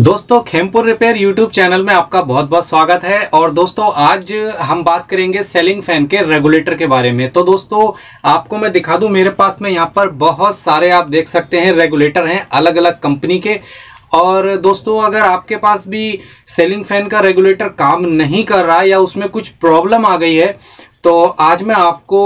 दोस्तों Khempur repair YouTube channel में आपका बहुत बहुत स्वागत है और दोस्तों आज हम बात करेंगे सेलिंग फैन के रेगुलेटर के बारे में तो दोस्तों आपको मैं दिखा दूं मेरे पास में यहाँ पर बहुत सारे आप देख सकते हैं रेगुलेटर हैं अलग अलग कंपनी के और दोस्तों अगर आपके पास भी सेलिंग फैन का रेगुलेटर काम नहीं कर रहा या उसमें कुछ प्रॉब्लम आ गई है तो आज मैं आपको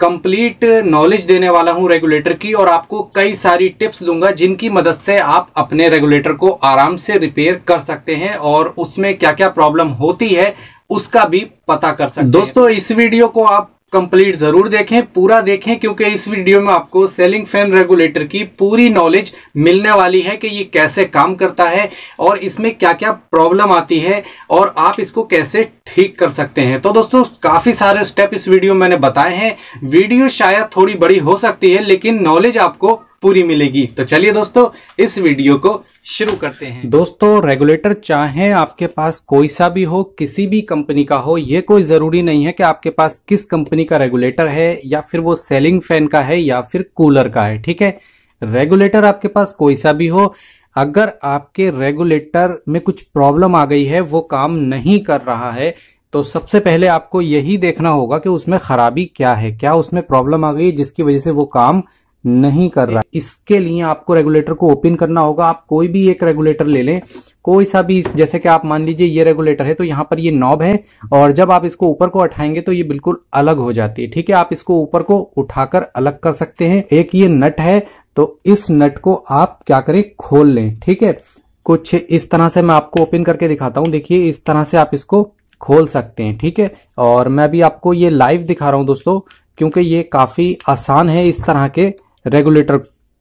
कंप्लीट नॉलेज देने वाला हूं रेगुलेटर की और आपको कई सारी टिप्स दूंगा जिनकी मदद से आप अपने रेगुलेटर को आराम से रिपेयर कर सकते हैं और उसमें क्या क्या प्रॉब्लम होती है उसका भी पता कर सकते हैं दोस्तों इस वीडियो को आप कंप्लीट जरूर देखें पूरा देखें क्योंकि इस वीडियो में आपको सेलिंग फैन रेगुलेटर की पूरी नॉलेज मिलने वाली है कि ये कैसे काम करता है और इसमें क्या क्या प्रॉब्लम आती है और आप इसको कैसे ठीक कर सकते हैं तो दोस्तों काफ़ी सारे स्टेप इस वीडियो में मैंने बताए हैं वीडियो शायद थोड़ी बड़ी हो सकती है लेकिन नॉलेज आपको पूरी मिलेगी तो चलिए दोस्तों इस वीडियो को शुरू करते हैं दोस्तों रेगुलेटर चाहे आपके पास कोई सा भी हो किसी भी कंपनी का हो ये कोई जरूरी नहीं है कि आपके पास किस कंपनी का रेगुलेटर है या फिर वो सेलिंग फैन का है या फिर कूलर का है ठीक है रेगुलेटर आपके पास कोई सा भी हो अगर आपके रेगुलेटर में कुछ प्रॉब्लम आ गई है वो काम नहीं कर रहा है तो सबसे पहले आपको यही देखना होगा कि उसमें खराबी क्या है क्या उसमें प्रॉब्लम आ गई जिसकी वजह से वो काम नहीं कर रहा इसके लिए आपको रेगुलेटर को ओपन करना होगा आप कोई भी एक रेगुलेटर ले लें कोई सा भी जैसे कि आप मान लीजिए ये रेगुलेटर है तो यहाँ पर ये नॉब है और जब आप इसको ऊपर को उठाएंगे तो ये बिल्कुल अलग हो जाती है ठीक है आप इसको ऊपर को उठाकर अलग कर सकते हैं एक ये नट है तो इस नट को आप क्या करें खोल लें ठीक है कुछ इस तरह से मैं आपको ओपन करके दिखाता हूं देखिए इस तरह से आप इसको खोल सकते हैं ठीक है और मैं भी आपको ये लाइव दिखा रहा हूं दोस्तों क्योंकि ये काफी आसान है इस तरह के रेगुलेटर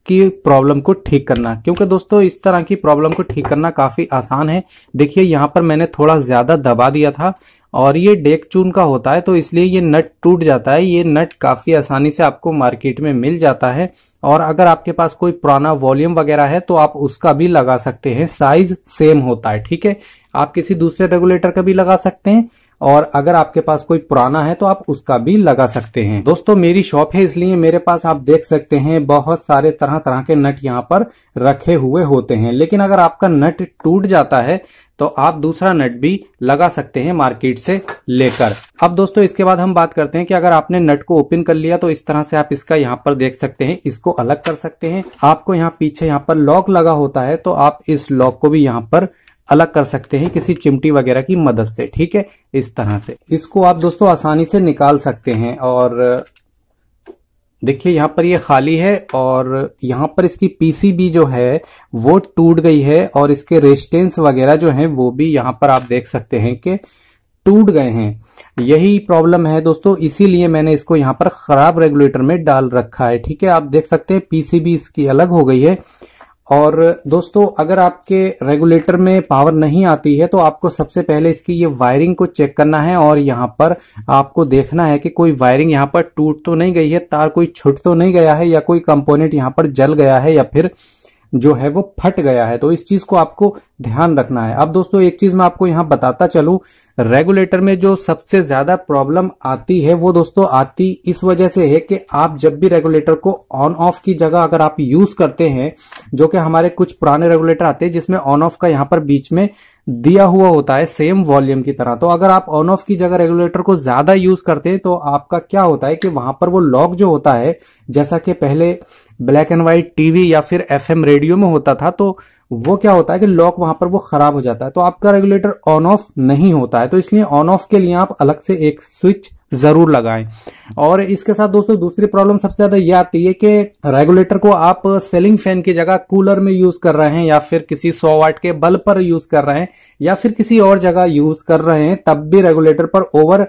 की प्रॉब्लम को ठीक करना क्योंकि दोस्तों इस तरह की प्रॉब्लम को ठीक करना काफी आसान है देखिए यहाँ पर मैंने थोड़ा ज्यादा दबा दिया था और ये डेक चून का होता है तो इसलिए ये नट टूट जाता है ये नट काफी आसानी से आपको मार्केट में मिल जाता है और अगर आपके पास कोई पुराना वॉल्यूम वगैरह है तो आप उसका भी लगा सकते हैं साइज सेम होता है ठीक है आप किसी दूसरे रेगुलेटर का भी लगा सकते हैं और अगर आपके पास कोई पुराना है तो आप उसका भी लगा सकते हैं दोस्तों मेरी शॉप है इसलिए मेरे पास आप देख सकते हैं बहुत सारे तरह तरह के नट यहाँ पर रखे हुए होते हैं लेकिन अगर आपका नट टूट जाता है तो आप दूसरा नट भी लगा सकते हैं मार्केट से लेकर अब दोस्तों इसके बाद हम बात करते हैं कि अगर आपने नट को ओपन कर लिया तो इस तरह से आप इसका यहाँ पर देख सकते हैं इसको अलग कर सकते हैं आपको यहाँ पीछे यहाँ पर लॉक लगा होता है तो आप इस लॉक को भी यहाँ पर अलग कर सकते हैं किसी चिमटी वगैरह की मदद से ठीक है इस तरह से इसको आप दोस्तों आसानी से निकाल सकते हैं और देखिए यहाँ पर ये यह खाली है और यहाँ पर इसकी पीसीबी जो है वो टूट गई है और इसके रेजिस्टेंस वगैरह जो है वो भी यहाँ पर आप देख सकते हैं कि टूट गए हैं यही प्रॉब्लम है दोस्तों इसीलिए मैंने इसको यहाँ पर खराब रेगुलेटर में डाल रखा है ठीक है आप देख सकते हैं पीसीबी इसकी अलग हो गई है और दोस्तों अगर आपके रेगुलेटर में पावर नहीं आती है तो आपको सबसे पहले इसकी ये वायरिंग को चेक करना है और यहाँ पर आपको देखना है कि कोई वायरिंग यहाँ पर टूट तो नहीं गई है तार कोई छुट तो नहीं गया है या कोई कंपोनेंट यहाँ पर जल गया है या फिर जो है वो फट गया है तो इस चीज को आपको ध्यान रखना है अब दोस्तों एक चीज मैं आपको यहाँ बताता चलू रेगुलेटर में जो सबसे ज्यादा प्रॉब्लम आती है वो दोस्तों आती इस वजह से है कि आप जब भी रेगुलेटर को ऑन ऑफ की जगह अगर आप यूज करते हैं जो कि हमारे कुछ पुराने रेगुलेटर आते हैं जिसमें ऑन ऑफ का यहाँ पर बीच में दिया हुआ होता है सेम वॉल्यूम की तरह तो अगर आप ऑन ऑफ की जगह रेगुलेटर को ज्यादा यूज करते हैं तो आपका क्या होता है कि वहां पर वो लॉक जो होता है जैसा कि पहले ब्लैक एंड व्हाइट टीवी या फिर एफएम रेडियो में होता था तो वो क्या होता है कि लॉक वहां पर वो खराब हो जाता है तो आपका रेगुलेटर ऑन ऑफ नहीं होता है तो इसलिए ऑन ऑफ के लिए आप अलग से एक स्विच जरूर लगाएं और इसके साथ दोस्तों दूसरी प्रॉब्लम सबसे ज्यादा यह आती है कि रेगुलेटर को आप सेलिंग फैन की जगह कूलर में यूज कर रहे हैं या फिर किसी सौ वाट के बल्ब पर यूज कर रहे हैं या फिर किसी और जगह यूज कर रहे हैं तब भी रेगुलेटर पर ओवर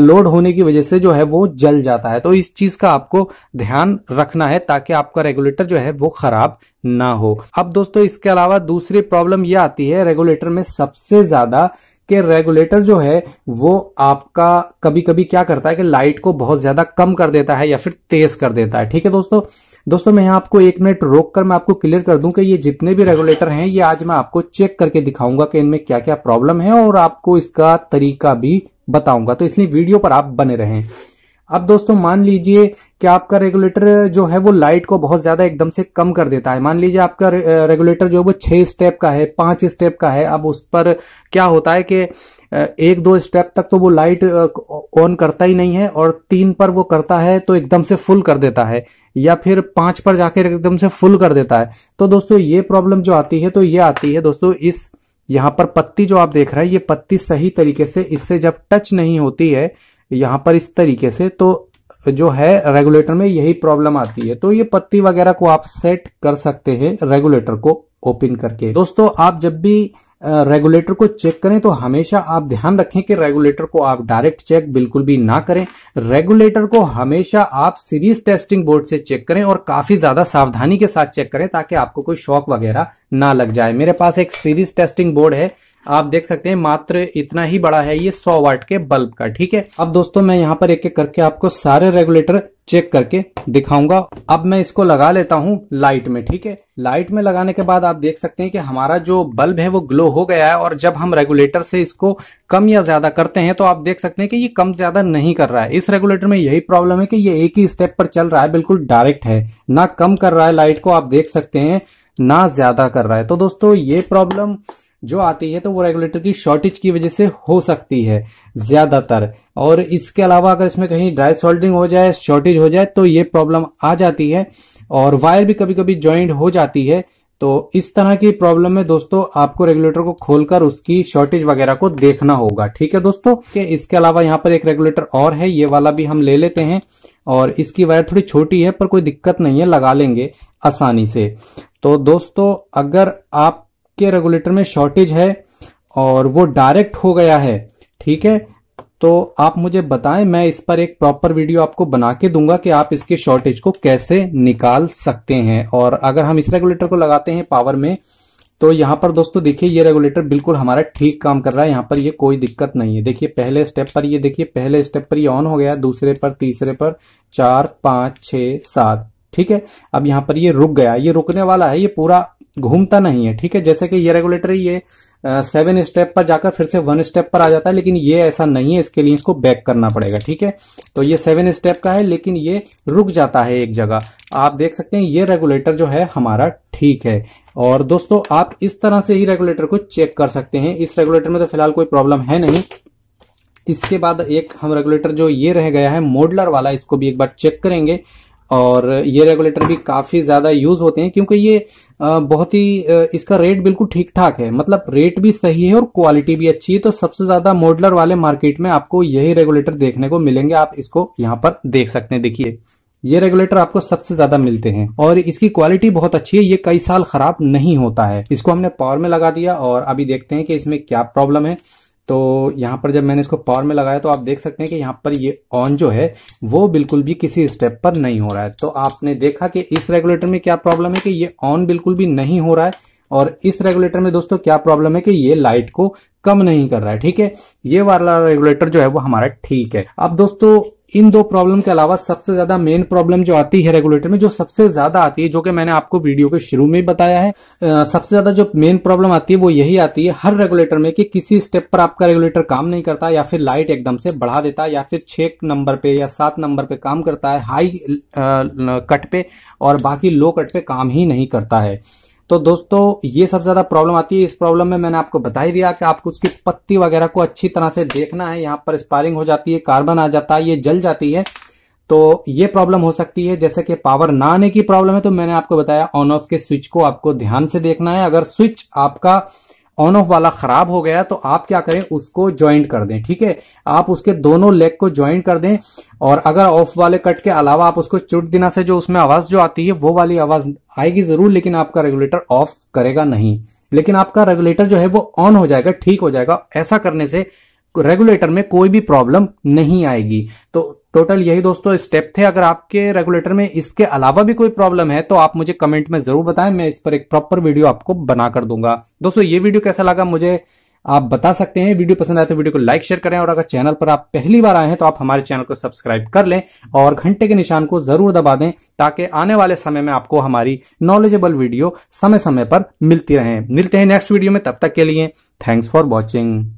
लोड होने की वजह से जो है वो जल जाता है तो इस चीज का आपको ध्यान रखना है ताकि आपका रेगुलेटर जो है वो खराब ना हो अब दोस्तों इसके अलावा दूसरी प्रॉब्लम यह आती है रेगुलेटर में सबसे ज्यादा कि रेगुलेटर जो है वो आपका कभी कभी क्या करता है कि लाइट को बहुत ज्यादा कम कर देता है या फिर तेज कर देता है ठीक है दोस्तों दोस्तों मैं आपको एक मिनट रोक कर मैं आपको क्लियर कर दूं कि ये जितने भी रेगुलेटर हैं ये आज मैं आपको चेक करके दिखाऊंगा कि इनमें क्या क्या प्रॉब्लम है और आपको इसका तरीका भी बताऊंगा तो इसलिए वीडियो पर आप बने रहें अब दोस्तों मान लीजिए कि आपका रेगुलेटर जो है वो लाइट को बहुत ज्यादा एकदम से कम कर देता है मान लीजिए आपका रेगुलेटर जो है वो छह स्टेप का है पांच स्टेप का है अब उस पर क्या होता है कि एक दो स्टेप तक तो वो लाइट ऑन करता ही नहीं है और तीन पर वो करता है तो एकदम से फुल कर देता है या फिर पांच पर जाकर एकदम से फुल कर देता है तो दोस्तों ये प्रॉब्लम जो आती है तो ये आती है दोस्तों इस यहां पर पत्ती जो आप देख रहे हैं ये पत्ती सही तरीके से इससे जब टच नहीं होती है यहां पर इस तरीके से तो जो है रेगुलेटर में यही प्रॉब्लम आती है तो ये पत्ती वगैरह को आप सेट कर सकते हैं रेगुलेटर को ओपन करके दोस्तों आप जब भी रेगुलेटर को चेक करें तो हमेशा आप ध्यान रखें कि रेगुलेटर को आप डायरेक्ट चेक बिल्कुल भी ना करें रेगुलेटर को हमेशा आप सीरीज टेस्टिंग बोर्ड से चेक करें और काफी ज्यादा सावधानी के साथ चेक करें ताकि आपको कोई शॉक वगैरह ना लग जाए मेरे पास एक सीरीज टेस्टिंग बोर्ड है आप देख सकते हैं मात्र इतना ही बड़ा है ये 100 वाट के बल्ब का ठीक है अब दोस्तों मैं यहाँ पर एक एक करके आपको सारे रेगुलेटर चेक करके दिखाऊंगा अब मैं इसको लगा लेता हूँ लाइट में ठीक है लाइट में लगाने के बाद आप देख सकते हैं कि हमारा जो बल्ब है वो ग्लो हो गया है और जब हम रेगुलेटर से इसको कम या ज्यादा करते हैं तो आप देख सकते हैं कि ये कम ज्यादा नहीं कर रहा है इस रेगुलेटर में यही प्रॉब्लम है कि ये एक ही स्टेप पर चल रहा है बिल्कुल डायरेक्ट है ना कम कर रहा है लाइट को आप देख सकते हैं ना ज्यादा कर रहा है तो दोस्तों ये प्रॉब्लम जो आती है तो वो रेगुलेटर की शॉर्टेज की वजह से हो सकती है ज्यादातर और इसके अलावा अगर इसमें कहीं ड्राई सोल्डरिंग हो जाए शॉर्टेज हो जाए तो ये प्रॉब्लम आ जाती है और वायर भी कभी कभी ज्वाइंट हो जाती है तो इस तरह की प्रॉब्लम में दोस्तों आपको रेगुलेटर को खोलकर उसकी शॉर्टेज वगैरह को देखना होगा ठीक है दोस्तों के इसके अलावा यहाँ पर एक रेगुलेटर और है ये वाला भी हम ले लेते हैं और इसकी वायर थोड़ी छोटी है पर कोई दिक्कत नहीं है लगा लेंगे आसानी से तो दोस्तों अगर आप के रेगुलेटर में शॉर्टेज है और वो डायरेक्ट हो गया है ठीक है तो आप मुझे बताएं मैं इस पर एक प्रॉपर वीडियो आपको बना के दूंगा कि आप इसके शॉर्टेज को कैसे निकाल सकते हैं और अगर हम इस रेगुलेटर को लगाते हैं पावर में तो यहां पर दोस्तों देखिए ये रेगुलेटर बिल्कुल हमारा ठीक काम कर रहा है यहां पर ये कोई दिक्कत नहीं है देखिए पहले स्टेप पर ये देखिए पहले स्टेप पर ये ऑन हो गया दूसरे पर तीसरे पर चार पांच छह सात ठीक है अब यहां पर ये रुक गया ये रुकने वाला है ये पूरा घूमता नहीं है ठीक है जैसे कि ये रेगुलेटर ये सेवन स्टेप पर जाकर फिर से वन स्टेप पर आ जाता है लेकिन ये ऐसा नहीं है इसके लिए इसको बैक करना पड़ेगा ठीक है तो ये सेवन स्टेप का है लेकिन ये रुक जाता है एक जगह आप देख सकते हैं ये रेगुलेटर जो है हमारा ठीक है और दोस्तों आप इस तरह से ही रेगुलेटर को चेक कर सकते हैं इस रेगुलेटर में तो फिलहाल कोई प्रॉब्लम है नहीं इसके बाद एक हम रेगुलेटर जो ये रह गया है मॉडलर वाला इसको भी एक बार चेक करेंगे और ये रेगुलेटर भी काफी ज्यादा यूज होते हैं क्योंकि ये बहुत ही इसका रेट बिल्कुल ठीक ठाक है मतलब रेट भी सही है और क्वालिटी भी अच्छी है तो सबसे ज्यादा मॉडलर वाले मार्केट में आपको यही रेगुलेटर देखने को मिलेंगे आप इसको यहाँ पर देख सकते हैं देखिए ये रेगुलेटर आपको सबसे ज्यादा मिलते हैं और इसकी क्वालिटी बहुत अच्छी है ये कई साल खराब नहीं होता है इसको हमने पावर में लगा दिया और अभी देखते हैं कि इसमें क्या प्रॉब्लम है तो यहाँ पर जब मैंने इसको पावर में लगाया तो आप देख सकते हैं कि यहाँ पर ये ऑन जो है वो बिल्कुल भी किसी स्टेप पर नहीं हो रहा है तो आपने देखा कि इस रेगुलेटर में क्या प्रॉब्लम है कि ये ऑन बिल्कुल भी नहीं हो रहा है और इस रेगुलेटर में दोस्तों क्या प्रॉब्लम है कि ये लाइट को कम नहीं कर रहा है ठीक है ये वाला रेगुलेटर जो है वो हमारा ठीक है अब दोस्तों इन दो प्रॉब्लम के अलावा सबसे ज्यादा मेन प्रॉब्लम जो आती है रेगुलेटर में जो सबसे ज्यादा आती है जो कि मैंने आपको वीडियो के शुरू में बताया है सबसे ज्यादा जो मेन प्रॉब्लम आती है वो यही आती है हर रेगुलेटर में कि किसी स्टेप पर आपका रेगुलेटर काम नहीं करता या फिर लाइट एकदम से बढ़ा देता है या फिर छह नंबर पे या सात नंबर पे काम करता है हाई कट पे और बाकी लो कट पे काम ही नहीं करता है तो दोस्तों ये सबसे ज्यादा प्रॉब्लम आती है इस प्रॉब्लम में मैंने आपको बता ही दिया कि आपको उसकी पत्ती वगैरह को अच्छी तरह से देखना है यहाँ पर स्पायरिंग हो जाती है कार्बन आ जाता है ये जल जाती है तो ये प्रॉब्लम हो सकती है जैसे कि पावर ना आने की प्रॉब्लम है तो मैंने आपको बताया ऑन ऑफ के स्विच को आपको ध्यान से देखना है अगर स्विच आपका ऑन ऑफ वाला खराब हो गया तो आप क्या करें उसको ज्वाइंट कर दें ठीक है आप उसके दोनों लेग को ज्वाइंट कर दें और अगर ऑफ वाले कट के अलावा आप उसको चुट देना से जो उसमें आवाज जो आती है वो वाली आवाज आएगी जरूर लेकिन आपका रेगुलेटर ऑफ करेगा नहीं लेकिन आपका रेगुलेटर जो है वो ऑन हो जाएगा ठीक हो जाएगा ऐसा करने से रेगुलेटर में कोई भी प्रॉब्लम नहीं आएगी तो टोटल यही दोस्तों स्टेप थे अगर आपके रेगुलेटर में इसके अलावा भी कोई प्रॉब्लम है तो आप मुझे कमेंट में जरूर बताएं मैं इस पर एक प्रॉपर वीडियो आपको बना कर दूंगा दोस्तों ये वीडियो कैसा लगा मुझे आप बता सकते हैं वीडियो पसंद आए तो वीडियो को लाइक शेयर करें और अगर चैनल पर आप पहली बार आए हैं तो आप हमारे चैनल को सब्सक्राइब कर लें और घंटे के निशान को जरूर दबा दें ताकि आने वाले समय में आपको हमारी नॉलेजेबल वीडियो समय समय पर मिलती रहे मिलते हैं नेक्स्ट वीडियो में तब तक के लिए थैंक्स फॉर वॉचिंग